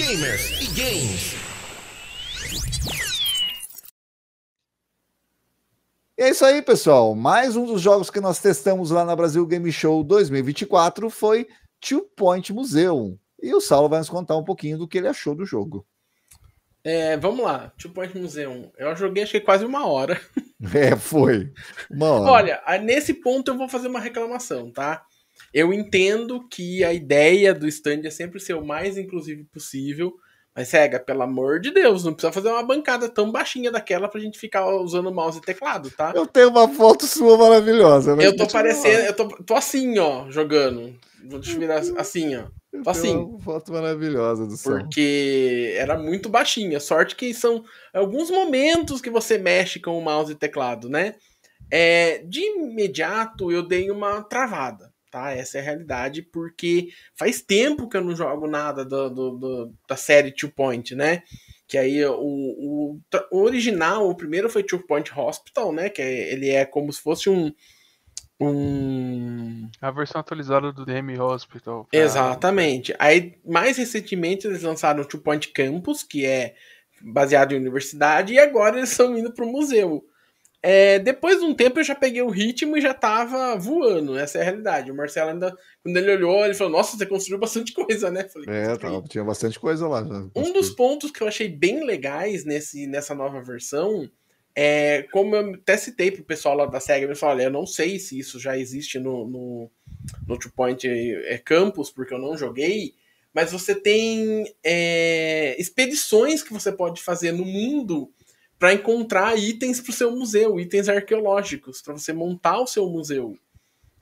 gamers e games. E é isso aí, pessoal. Mais um dos jogos que nós testamos lá na Brasil Game Show 2024 foi Two Point Museum. E o Saulo vai nos contar um pouquinho do que ele achou do jogo. É, vamos lá, Two Point Museum. Eu joguei acho que quase uma hora. É, foi. Uma hora. Olha, nesse ponto eu vou fazer uma reclamação, tá? Eu entendo que a ideia do stand é sempre ser o mais inclusivo possível, mas cega, pelo amor de Deus, não precisa fazer uma bancada tão baixinha daquela pra gente ficar usando mouse e teclado, tá? Eu tenho uma foto sua maravilhosa. Eu tô parecendo, eu tô, tô assim, ó, jogando. Vou te virar assim, ó. Tô assim. Uma foto maravilhosa do som. Porque era muito baixinha. Sorte que são alguns momentos que você mexe com o mouse e teclado, né? É, de imediato eu dei uma travada tá? Essa é a realidade, porque faz tempo que eu não jogo nada do, do, do da série Two Point, né? Que aí o, o, o, original, o primeiro foi Two Point Hospital, né? Que é, ele é como se fosse um. um... A versão atualizada do DM Hospital. Exatamente. Aí, mais recentemente, eles lançaram o Two Point Campus, que é baseado em universidade, e agora eles estão indo para o museu. É, depois de um tempo eu já peguei o ritmo e já tava voando, essa é a realidade. O Marcelo ainda, quando ele olhou, ele falou: Nossa, você construiu bastante coisa, né? Falei, é, tava, tinha bastante coisa lá. Né? Um dos pontos que eu achei bem legais nesse, nessa nova versão é, como eu até citei pro pessoal lá da SEGA, ele falou, olha, eu não sei se isso já existe no, no, no Two Point é, Campus, porque eu não joguei, mas você tem é, expedições que você pode fazer no mundo para encontrar itens para o seu museu, itens arqueológicos, para você montar o seu museu,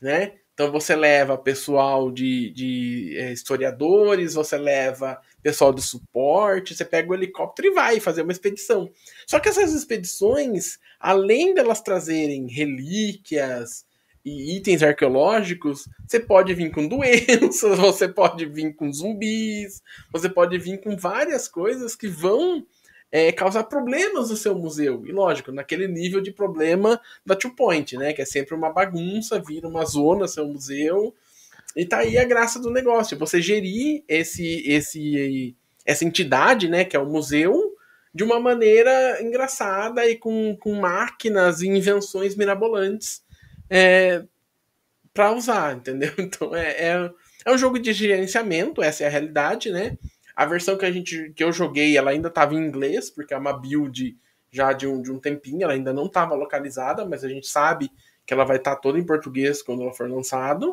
né? Então você leva pessoal de, de é, historiadores, você leva pessoal de suporte, você pega o helicóptero e vai fazer uma expedição. Só que essas expedições, além delas trazerem relíquias e itens arqueológicos, você pode vir com doenças, você pode vir com zumbis, você pode vir com várias coisas que vão é, causar problemas no seu museu. E lógico, naquele nível de problema da Two Point, né? Que é sempre uma bagunça, vira uma zona seu museu. E tá aí a graça do negócio. Você gerir esse, esse, essa entidade, né? Que é o museu, de uma maneira engraçada e com, com máquinas e invenções mirabolantes é, para usar, entendeu? Então é, é, é um jogo de gerenciamento, essa é a realidade, né? A versão que a gente que eu joguei, ela ainda estava em inglês, porque é uma build já de um, de um tempinho, ela ainda não estava localizada, mas a gente sabe que ela vai estar tá toda em português quando ela for lançada.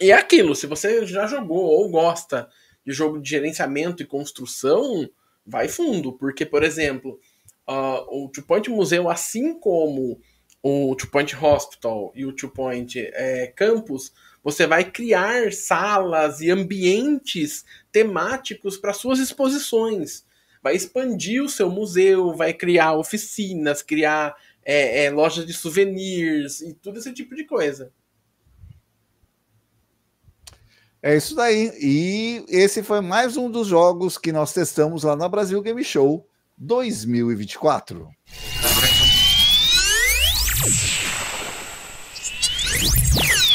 E é aquilo, se você já jogou ou gosta de jogo de gerenciamento e construção, vai fundo, porque, por exemplo, uh, o Two Point Museu, assim como o Two Point Hospital e o Two Point é, Campus, você vai criar salas e ambientes temáticos para suas exposições. Vai expandir o seu museu, vai criar oficinas, criar é, é, lojas de souvenirs e tudo esse tipo de coisa. É isso daí. E esse foi mais um dos jogos que nós testamos lá na Brasil Game Show 2024.